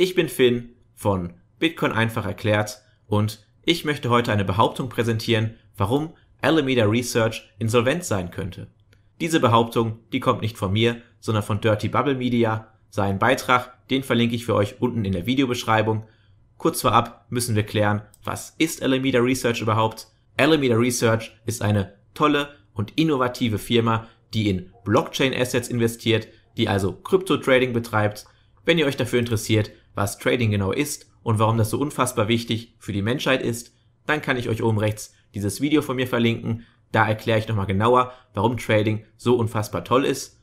Ich bin Finn von Bitcoin einfach erklärt und ich möchte heute eine Behauptung präsentieren, warum Alameda Research insolvent sein könnte. Diese Behauptung, die kommt nicht von mir, sondern von Dirty Bubble Media. Seinen Beitrag, den verlinke ich für euch unten in der Videobeschreibung. Kurz vorab müssen wir klären, was ist Alameda Research überhaupt? Alameda Research ist eine tolle und innovative Firma, die in Blockchain Assets investiert, die also Crypto trading betreibt. Wenn ihr euch dafür interessiert, was Trading genau ist und warum das so unfassbar wichtig für die Menschheit ist, dann kann ich euch oben rechts dieses Video von mir verlinken. Da erkläre ich nochmal genauer, warum Trading so unfassbar toll ist.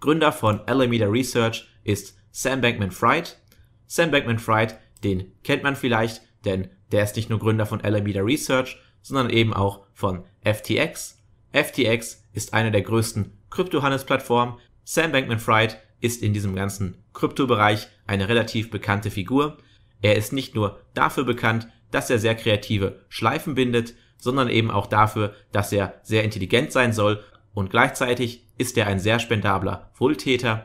Gründer von Alameda Research ist Sam Bankman-Fried. Sam Bankman-Fried, den kennt man vielleicht, denn der ist nicht nur Gründer von Alameda Research, sondern eben auch von FTX. FTX ist eine der größten Kryptohandelsplattformen, Sam Bankman-Fried ist in diesem ganzen Kryptobereich eine relativ bekannte Figur. Er ist nicht nur dafür bekannt, dass er sehr kreative Schleifen bindet, sondern eben auch dafür, dass er sehr intelligent sein soll und gleichzeitig ist er ein sehr spendabler Wohltäter.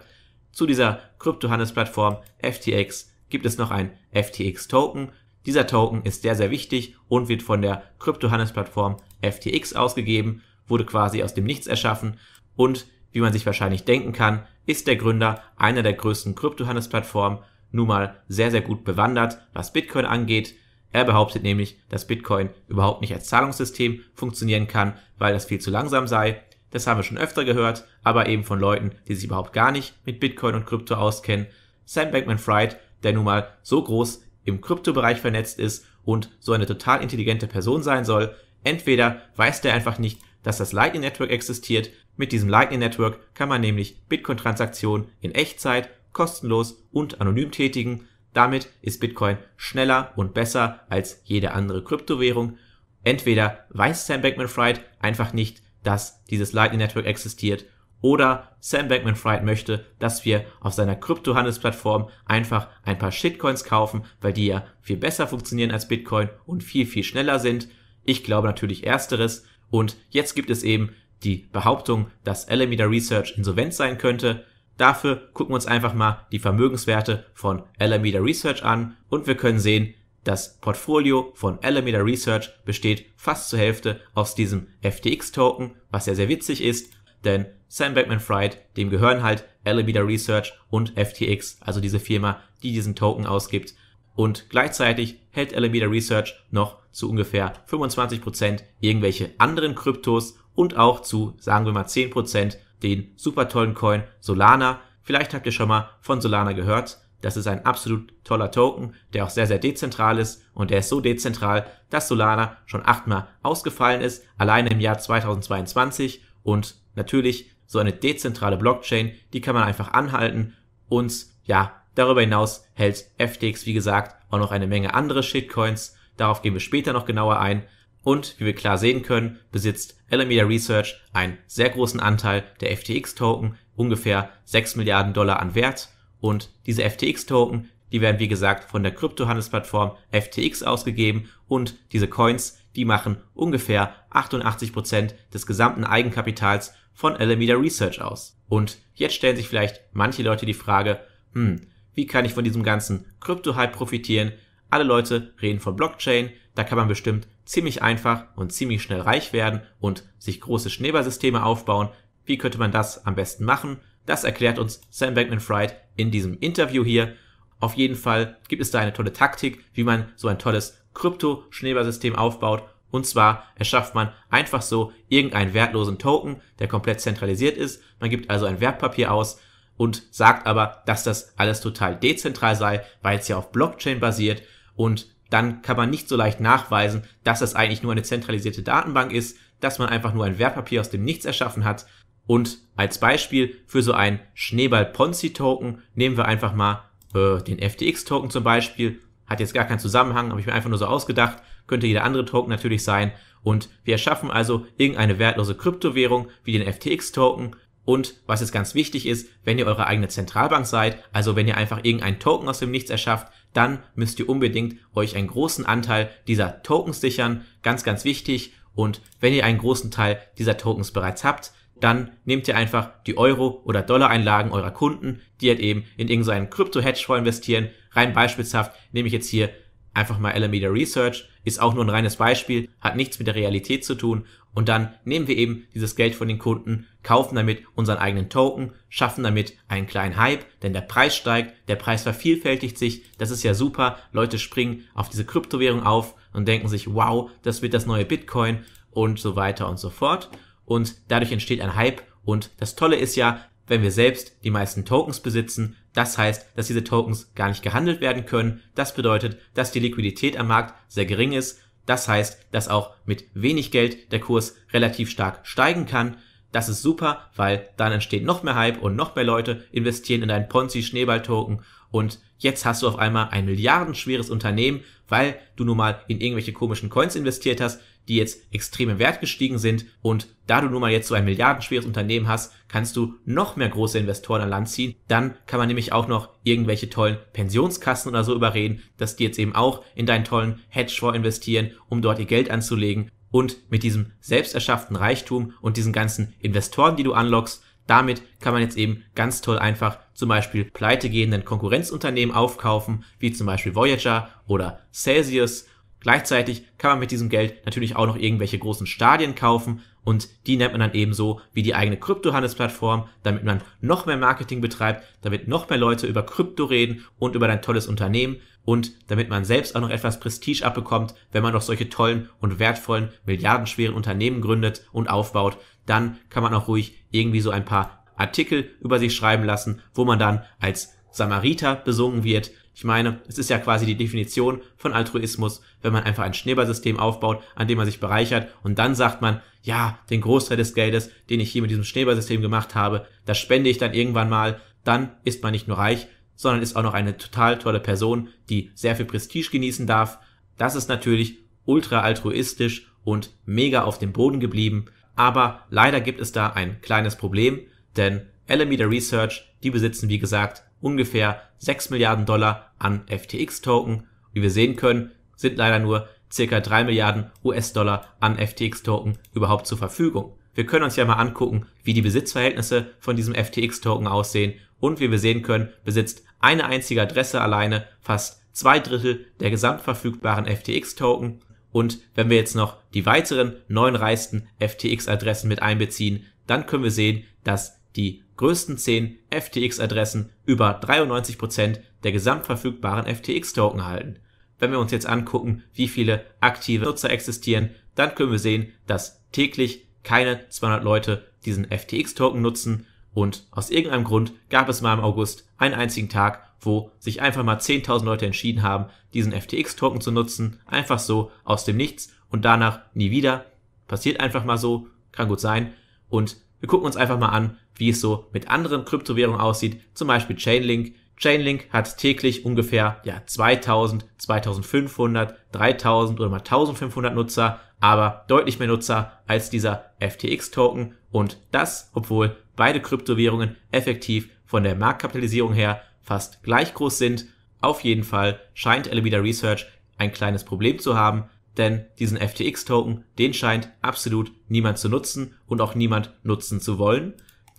Zu dieser Kryptohandelsplattform FTX gibt es noch ein FTX-Token. Dieser Token ist sehr, sehr wichtig und wird von der Kryptohandelsplattform FTX ausgegeben, wurde quasi aus dem Nichts erschaffen und wie man sich wahrscheinlich denken kann, ist der Gründer einer der größten Kryptohandelsplattformen nun mal sehr, sehr gut bewandert, was Bitcoin angeht. Er behauptet nämlich, dass Bitcoin überhaupt nicht als Zahlungssystem funktionieren kann, weil das viel zu langsam sei. Das haben wir schon öfter gehört, aber eben von Leuten, die sich überhaupt gar nicht mit Bitcoin und Krypto auskennen. Sam Bankman-Fried, der nun mal so groß im Kryptobereich vernetzt ist und so eine total intelligente Person sein soll, entweder weiß der einfach nicht, dass das Lightning Network existiert mit diesem Lightning Network kann man nämlich Bitcoin-Transaktionen in Echtzeit, kostenlos und anonym tätigen. Damit ist Bitcoin schneller und besser als jede andere Kryptowährung. Entweder weiß Sam Bankman-Fried einfach nicht, dass dieses Lightning Network existiert oder Sam Bankman-Fried möchte, dass wir auf seiner Kryptohandelsplattform einfach ein paar Shitcoins kaufen, weil die ja viel besser funktionieren als Bitcoin und viel, viel schneller sind. Ich glaube natürlich ersteres. Und jetzt gibt es eben die Behauptung, dass Alameda Research insolvent sein könnte. Dafür gucken wir uns einfach mal die Vermögenswerte von Alameda Research an und wir können sehen, das Portfolio von Alameda Research besteht fast zur Hälfte aus diesem FTX-Token, was ja sehr witzig ist, denn Sam beckman fried dem gehören halt Alameda Research und FTX, also diese Firma, die diesen Token ausgibt. Und gleichzeitig hält Alameda Research noch zu ungefähr 25% irgendwelche anderen Kryptos und auch zu, sagen wir mal 10%, den super tollen Coin Solana. Vielleicht habt ihr schon mal von Solana gehört. Das ist ein absolut toller Token, der auch sehr, sehr dezentral ist und der ist so dezentral, dass Solana schon achtmal ausgefallen ist, alleine im Jahr 2022 und natürlich so eine dezentrale Blockchain, die kann man einfach anhalten und ja, darüber hinaus hält FTX, wie gesagt, auch noch eine Menge andere Shitcoins. Darauf gehen wir später noch genauer ein und, wie wir klar sehen können, besitzt Alameda Research einen sehr großen Anteil der FTX-Token, ungefähr 6 Milliarden Dollar an Wert. Und diese FTX-Token, die werden wie gesagt von der Kryptohandelsplattform FTX ausgegeben und diese Coins, die machen ungefähr 88% des gesamten Eigenkapitals von Alameda Research aus. Und jetzt stellen sich vielleicht manche Leute die Frage, hm, wie kann ich von diesem ganzen Krypto-Hype profitieren? Alle Leute reden von Blockchain, da kann man bestimmt ziemlich einfach und ziemlich schnell reich werden und sich große Schneeballsysteme aufbauen. Wie könnte man das am besten machen? Das erklärt uns Sam Bankman-Fried in diesem Interview hier. Auf jeden Fall gibt es da eine tolle Taktik, wie man so ein tolles Krypto-Schneeballsystem aufbaut. Und zwar erschafft man einfach so irgendeinen wertlosen Token, der komplett zentralisiert ist. Man gibt also ein Wertpapier aus und sagt aber, dass das alles total dezentral sei, weil es ja auf Blockchain basiert und dann kann man nicht so leicht nachweisen, dass das eigentlich nur eine zentralisierte Datenbank ist, dass man einfach nur ein Wertpapier aus dem Nichts erschaffen hat. Und als Beispiel für so einen Schneeball-Ponzi-Token nehmen wir einfach mal äh, den FTX-Token zum Beispiel. Hat jetzt gar keinen Zusammenhang, habe ich mir einfach nur so ausgedacht. Könnte jeder andere Token natürlich sein. Und wir erschaffen also irgendeine wertlose Kryptowährung wie den FTX-Token. Und was jetzt ganz wichtig ist, wenn ihr eure eigene Zentralbank seid, also wenn ihr einfach irgendeinen Token aus dem Nichts erschafft, dann müsst ihr unbedingt euch einen großen Anteil dieser Tokens sichern. Ganz, ganz wichtig. Und wenn ihr einen großen Teil dieser Tokens bereits habt, dann nehmt ihr einfach die Euro- oder Dollar-Einlagen eurer Kunden, die halt eben in irgendeinen Krypto-Hedgefonds investieren. Rein beispielshaft nehme ich jetzt hier einfach mal Alameda Research ist auch nur ein reines Beispiel, hat nichts mit der Realität zu tun. Und dann nehmen wir eben dieses Geld von den Kunden, kaufen damit unseren eigenen Token, schaffen damit einen kleinen Hype, denn der Preis steigt, der Preis vervielfältigt sich, das ist ja super, Leute springen auf diese Kryptowährung auf und denken sich, wow, das wird das neue Bitcoin und so weiter und so fort. Und dadurch entsteht ein Hype und das Tolle ist ja, wenn wir selbst die meisten Tokens besitzen. Das heißt, dass diese Tokens gar nicht gehandelt werden können. Das bedeutet, dass die Liquidität am Markt sehr gering ist. Das heißt, dass auch mit wenig Geld der Kurs relativ stark steigen kann. Das ist super, weil dann entsteht noch mehr Hype und noch mehr Leute investieren in einen Ponzi-Schneeball-Token und Jetzt hast du auf einmal ein milliardenschweres Unternehmen, weil du nun mal in irgendwelche komischen Coins investiert hast, die jetzt extrem im Wert gestiegen sind. Und da du nun mal jetzt so ein milliardenschweres Unternehmen hast, kannst du noch mehr große Investoren an Land ziehen. Dann kann man nämlich auch noch irgendwelche tollen Pensionskassen oder so überreden, dass die jetzt eben auch in deinen tollen Hedgefonds investieren, um dort ihr Geld anzulegen. Und mit diesem selbst erschafften Reichtum und diesen ganzen Investoren, die du anlockst, damit kann man jetzt eben ganz toll einfach zum Beispiel pleitegehenden Konkurrenzunternehmen aufkaufen, wie zum Beispiel Voyager oder Celsius. Gleichzeitig kann man mit diesem Geld natürlich auch noch irgendwelche großen Stadien kaufen und die nennt man dann eben so wie die eigene Kryptohandelsplattform, damit man noch mehr Marketing betreibt, damit noch mehr Leute über Krypto reden und über dein tolles Unternehmen und damit man selbst auch noch etwas Prestige abbekommt, wenn man doch solche tollen und wertvollen, milliardenschweren Unternehmen gründet und aufbaut, dann kann man auch ruhig irgendwie so ein paar Artikel über sich schreiben lassen, wo man dann als Samariter besungen wird. Ich meine, es ist ja quasi die Definition von Altruismus, wenn man einfach ein Schneeballsystem aufbaut, an dem man sich bereichert und dann sagt man, ja, den Großteil des Geldes, den ich hier mit diesem Schneeballsystem gemacht habe, das spende ich dann irgendwann mal, dann ist man nicht nur reich, sondern ist auch noch eine total tolle Person, die sehr viel Prestige genießen darf. Das ist natürlich ultra altruistisch und mega auf dem Boden geblieben. Aber leider gibt es da ein kleines Problem, denn Alameda Research, die besitzen wie gesagt ungefähr 6 Milliarden Dollar an FTX-Token. Wie wir sehen können, sind leider nur ca. 3 Milliarden US-Dollar an FTX-Token überhaupt zur Verfügung wir können uns ja mal angucken, wie die Besitzverhältnisse von diesem FTX-Token aussehen und wie wir sehen können, besitzt eine einzige Adresse alleine fast zwei Drittel der gesamtverfügbaren FTX-Token und wenn wir jetzt noch die weiteren neun reichsten FTX-Adressen mit einbeziehen, dann können wir sehen, dass die größten zehn FTX-Adressen über 93% der gesamtverfügbaren FTX-Token halten. Wenn wir uns jetzt angucken, wie viele aktive Nutzer existieren, dann können wir sehen, dass täglich keine 200 Leute diesen FTX-Token nutzen und aus irgendeinem Grund gab es mal im August einen einzigen Tag, wo sich einfach mal 10.000 Leute entschieden haben, diesen FTX-Token zu nutzen, einfach so aus dem Nichts und danach nie wieder. Passiert einfach mal so, kann gut sein. Und wir gucken uns einfach mal an, wie es so mit anderen Kryptowährungen aussieht, zum Beispiel Chainlink. Chainlink hat täglich ungefähr ja, 2000, 2500, 3000 oder mal 1500 Nutzer aber deutlich mehr Nutzer als dieser FTX-Token und das, obwohl beide Kryptowährungen effektiv von der Marktkapitalisierung her fast gleich groß sind. Auf jeden Fall scheint Alameda Research ein kleines Problem zu haben, denn diesen FTX-Token, den scheint absolut niemand zu nutzen und auch niemand nutzen zu wollen.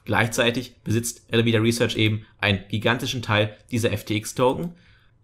Gleichzeitig besitzt Alameda Research eben einen gigantischen Teil dieser FTX-Token.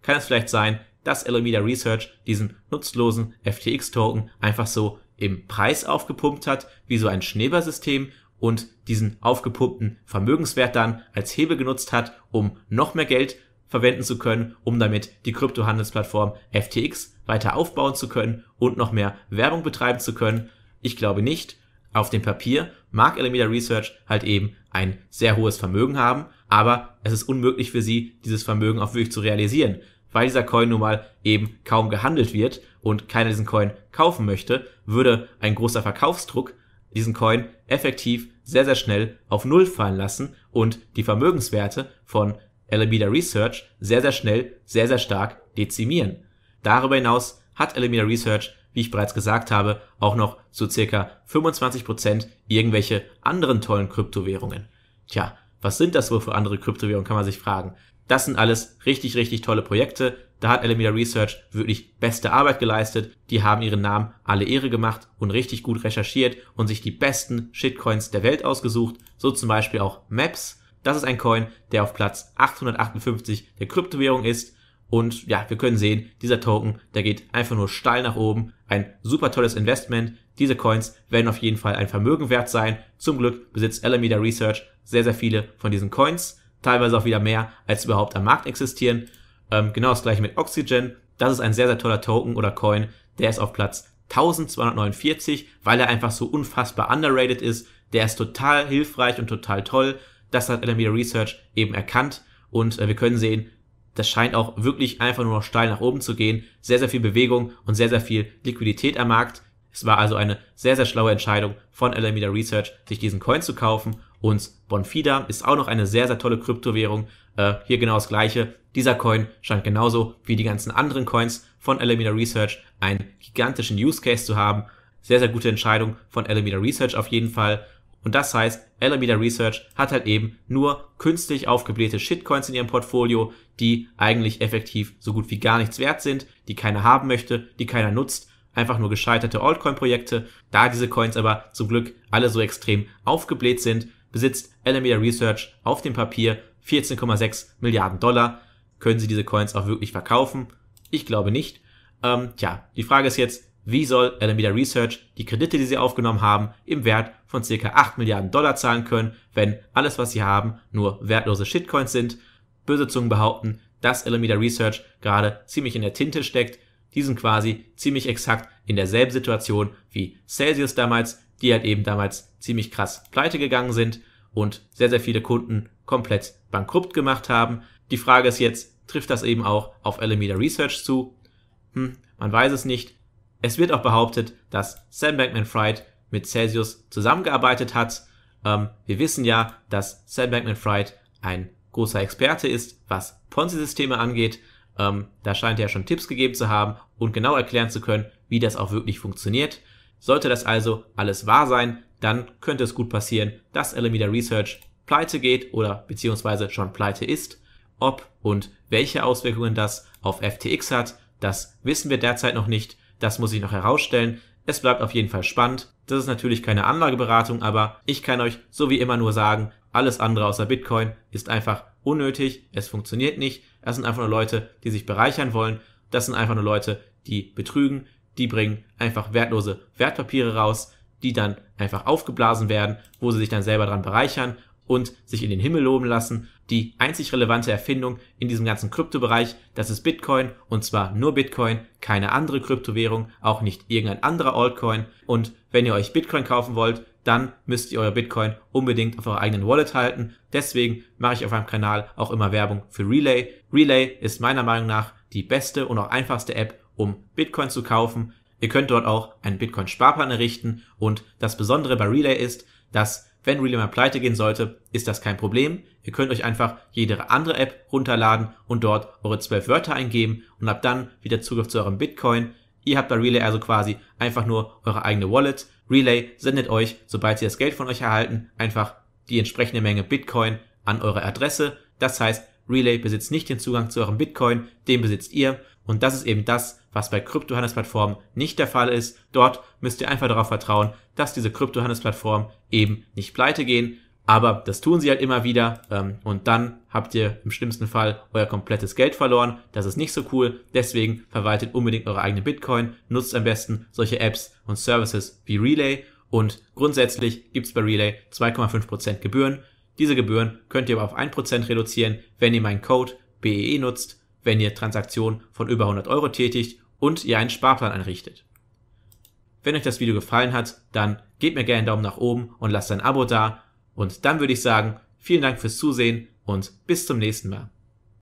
Kann es vielleicht sein, dass Alameda Research diesen nutzlosen FTX-Token einfach so im Preis aufgepumpt hat, wie so ein Schneebersystem und diesen aufgepumpten Vermögenswert dann als Hebel genutzt hat, um noch mehr Geld verwenden zu können, um damit die Kryptohandelsplattform FTX weiter aufbauen zu können und noch mehr Werbung betreiben zu können. Ich glaube nicht. Auf dem Papier mag Alameda Research halt eben ein sehr hohes Vermögen haben, aber es ist unmöglich für sie, dieses Vermögen auch wirklich zu realisieren weil dieser Coin nun mal eben kaum gehandelt wird und keiner diesen Coin kaufen möchte, würde ein großer Verkaufsdruck diesen Coin effektiv sehr, sehr schnell auf Null fallen lassen und die Vermögenswerte von Alameda Research sehr, sehr schnell, sehr, sehr stark dezimieren. Darüber hinaus hat Alameda Research, wie ich bereits gesagt habe, auch noch zu circa 25% Prozent irgendwelche anderen tollen Kryptowährungen. Tja, was sind das wohl für andere Kryptowährungen, kann man sich fragen. Das sind alles richtig, richtig tolle Projekte. Da hat Alameda Research wirklich beste Arbeit geleistet. Die haben ihren Namen alle Ehre gemacht und richtig gut recherchiert und sich die besten Shitcoins der Welt ausgesucht. So zum Beispiel auch Maps. Das ist ein Coin, der auf Platz 858 der Kryptowährung ist. Und ja, wir können sehen, dieser Token, der geht einfach nur steil nach oben. Ein super tolles Investment. Diese Coins werden auf jeden Fall ein Vermögen wert sein. Zum Glück besitzt Alameda Research sehr, sehr viele von diesen Coins teilweise auch wieder mehr, als überhaupt am Markt existieren. Ähm, genau das gleiche mit Oxygen. Das ist ein sehr, sehr toller Token oder Coin. Der ist auf Platz 1249, weil er einfach so unfassbar underrated ist. Der ist total hilfreich und total toll. Das hat Alameda Research eben erkannt. Und äh, wir können sehen, das scheint auch wirklich einfach nur noch steil nach oben zu gehen. Sehr, sehr viel Bewegung und sehr, sehr viel Liquidität am Markt. Es war also eine sehr, sehr schlaue Entscheidung von Alameda Research, sich diesen Coin zu kaufen und Bonfida ist auch noch eine sehr, sehr tolle Kryptowährung. Äh, hier genau das gleiche. Dieser Coin scheint genauso wie die ganzen anderen Coins von Alameda Research einen gigantischen Use Case zu haben. Sehr, sehr gute Entscheidung von Alameda Research auf jeden Fall. Und das heißt, Alameda Research hat halt eben nur künstlich aufgeblähte Shitcoins in ihrem Portfolio, die eigentlich effektiv so gut wie gar nichts wert sind, die keiner haben möchte, die keiner nutzt, einfach nur gescheiterte Altcoin-Projekte. Da diese Coins aber zum Glück alle so extrem aufgebläht sind, besitzt Alameda Research auf dem Papier 14,6 Milliarden Dollar. Können sie diese Coins auch wirklich verkaufen? Ich glaube nicht. Ähm, tja, die Frage ist jetzt, wie soll Alameda Research die Kredite, die sie aufgenommen haben, im Wert von ca. 8 Milliarden Dollar zahlen können, wenn alles, was sie haben, nur wertlose Shitcoins sind? Böse Zungen behaupten, dass Alameda Research gerade ziemlich in der Tinte steckt. Die sind quasi ziemlich exakt in derselben Situation wie Celsius damals die halt eben damals ziemlich krass pleite gegangen sind und sehr, sehr viele Kunden komplett bankrupt gemacht haben. Die Frage ist jetzt, trifft das eben auch auf Alameda Research zu? Hm, man weiß es nicht. Es wird auch behauptet, dass Sam Bankman-Fried mit Celsius zusammengearbeitet hat. Ähm, wir wissen ja, dass Sam Bankman-Fried ein großer Experte ist, was Ponzi-Systeme angeht. Ähm, da scheint er schon Tipps gegeben zu haben und genau erklären zu können, wie das auch wirklich funktioniert. Sollte das also alles wahr sein, dann könnte es gut passieren, dass Alameda Research pleite geht oder beziehungsweise schon pleite ist. Ob und welche Auswirkungen das auf FTX hat, das wissen wir derzeit noch nicht. Das muss ich noch herausstellen. Es bleibt auf jeden Fall spannend. Das ist natürlich keine Anlageberatung, aber ich kann euch so wie immer nur sagen, alles andere außer Bitcoin ist einfach unnötig. Es funktioniert nicht. Das sind einfach nur Leute, die sich bereichern wollen. Das sind einfach nur Leute, die betrügen die bringen einfach wertlose Wertpapiere raus, die dann einfach aufgeblasen werden, wo sie sich dann selber dran bereichern und sich in den Himmel loben lassen. Die einzig relevante Erfindung in diesem ganzen Kryptobereich, das ist Bitcoin und zwar nur Bitcoin, keine andere Kryptowährung, auch nicht irgendein anderer Altcoin. Und wenn ihr euch Bitcoin kaufen wollt, dann müsst ihr euer Bitcoin unbedingt auf eurer eigenen Wallet halten. Deswegen mache ich auf meinem Kanal auch immer Werbung für Relay. Relay ist meiner Meinung nach die beste und auch einfachste App, um Bitcoin zu kaufen. Ihr könnt dort auch einen Bitcoin-Sparplan errichten und das Besondere bei Relay ist, dass wenn Relay mal pleite gehen sollte, ist das kein Problem. Ihr könnt euch einfach jede andere App runterladen und dort eure zwölf Wörter eingeben und habt dann wieder Zugriff zu eurem Bitcoin. Ihr habt bei Relay also quasi einfach nur eure eigene Wallet. Relay sendet euch, sobald sie das Geld von euch erhalten, einfach die entsprechende Menge Bitcoin an eure Adresse. Das heißt, Relay besitzt nicht den Zugang zu eurem Bitcoin, den besitzt ihr. Und das ist eben das, was bei Kryptohandelsplattformen nicht der Fall ist. Dort müsst ihr einfach darauf vertrauen, dass diese Kryptohandelsplattformen eben nicht pleite gehen. Aber das tun sie halt immer wieder ähm, und dann habt ihr im schlimmsten Fall euer komplettes Geld verloren. Das ist nicht so cool. Deswegen verwaltet unbedingt eure eigene Bitcoin, nutzt am besten solche Apps und Services wie Relay und grundsätzlich gibt es bei Relay 2,5% Gebühren. Diese Gebühren könnt ihr aber auf 1% reduzieren, wenn ihr meinen Code BEE e nutzt, wenn ihr Transaktionen von über 100 Euro tätigt und ihr einen Sparplan einrichtet. Wenn euch das Video gefallen hat, dann gebt mir gerne einen Daumen nach oben und lasst ein Abo da. Und dann würde ich sagen, vielen Dank fürs Zusehen und bis zum nächsten Mal.